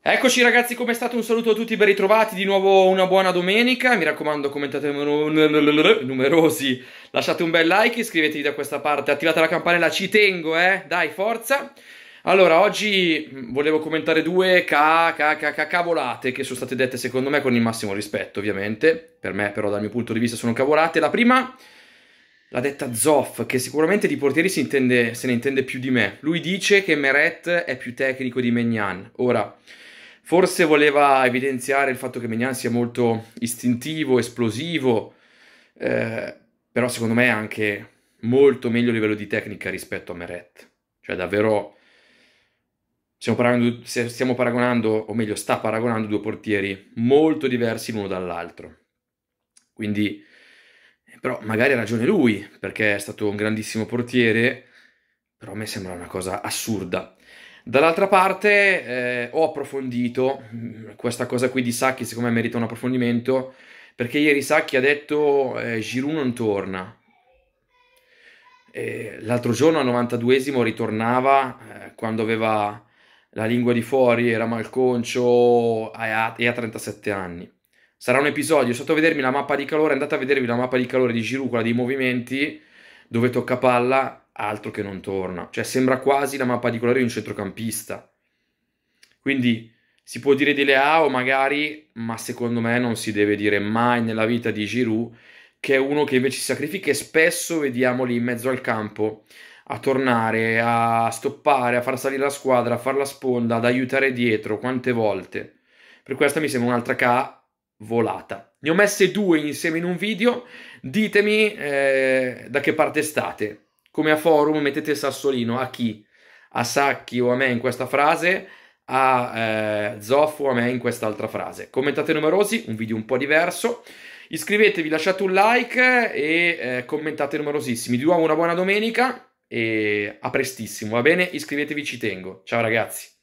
Eccoci ragazzi, come è stato? Un saluto a tutti, ben ritrovati, di nuovo una buona domenica, mi raccomando commentate numerosi, lasciate un bel like, iscrivetevi da questa parte, attivate la campanella, ci tengo eh, dai forza! Allora, oggi volevo commentare due ca, ca, ca, cavolate che sono state dette secondo me con il massimo rispetto ovviamente, per me però dal mio punto di vista sono cavolate, la prima l'ha detta Zoff, che sicuramente di portieri intende, se ne intende più di me. Lui dice che Meret è più tecnico di Megnan. Ora, forse voleva evidenziare il fatto che Megnan sia molto istintivo, esplosivo, eh, però secondo me è anche molto meglio a livello di tecnica rispetto a Meret. Cioè davvero stiamo paragonando, stiamo paragonando o meglio sta paragonando due portieri molto diversi l'uno dall'altro. Quindi però magari ha ragione lui, perché è stato un grandissimo portiere, però a me sembra una cosa assurda. Dall'altra parte eh, ho approfondito mm, questa cosa qui di Sacchi, secondo me merita un approfondimento, perché ieri Sacchi ha detto eh, Giroud non torna. E l'altro giorno al 92esimo ritornava eh, quando aveva la lingua di fuori, era malconcio e ha 37 anni. Sarà un episodio, sono andato a vedermi la mappa di calore, andate a vedervi la mappa di calore di Giroud, quella dei movimenti, dove tocca palla, altro che non torna. Cioè sembra quasi la mappa di calore di un centrocampista. Quindi si può dire di Leao magari, ma secondo me non si deve dire mai nella vita di Giroud, che è uno che invece si sacrifica e spesso vediamo lì in mezzo al campo a tornare, a stoppare, a far salire la squadra, a far la sponda, ad aiutare dietro, quante volte. Per questa mi sembra un'altra K volata. Ne ho messe due insieme in un video, ditemi eh, da che parte state. Come a forum mettete Sassolino a chi? A Sacchi o a me in questa frase, a eh, Zoff o a me in quest'altra frase. Commentate numerosi, un video un po' diverso. Iscrivetevi, lasciate un like e eh, commentate numerosissimi. Di nuovo una buona domenica e a prestissimo, va bene? Iscrivetevi, ci tengo. Ciao ragazzi.